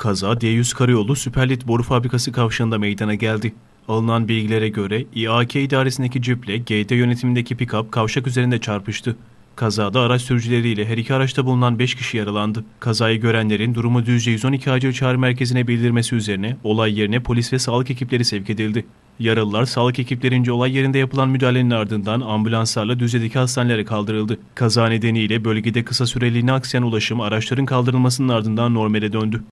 Kaza D100 Karayolu Süperlit Boru Fabrikası kavşağında meydana geldi. Alınan bilgilere göre İAK idaresindeki ciple GT yönetimindeki pikap kavşak üzerinde çarpıştı. Kazada araç sürücüleriyle her iki araçta bulunan 5 kişi yaralandı. Kazayı görenlerin durumu Düzce 112 Acil Çağrı Merkezi'ne bildirmesi üzerine olay yerine polis ve sağlık ekipleri sevk edildi. Yaralılar sağlık ekiplerince olay yerinde yapılan müdahalenin ardından ambulanslarla Düzce'deki hastanelere kaldırıldı. Kaza nedeniyle bölgede kısa süreliğine aksayan ulaşım araçların kaldırılmasının ardından normale döndü.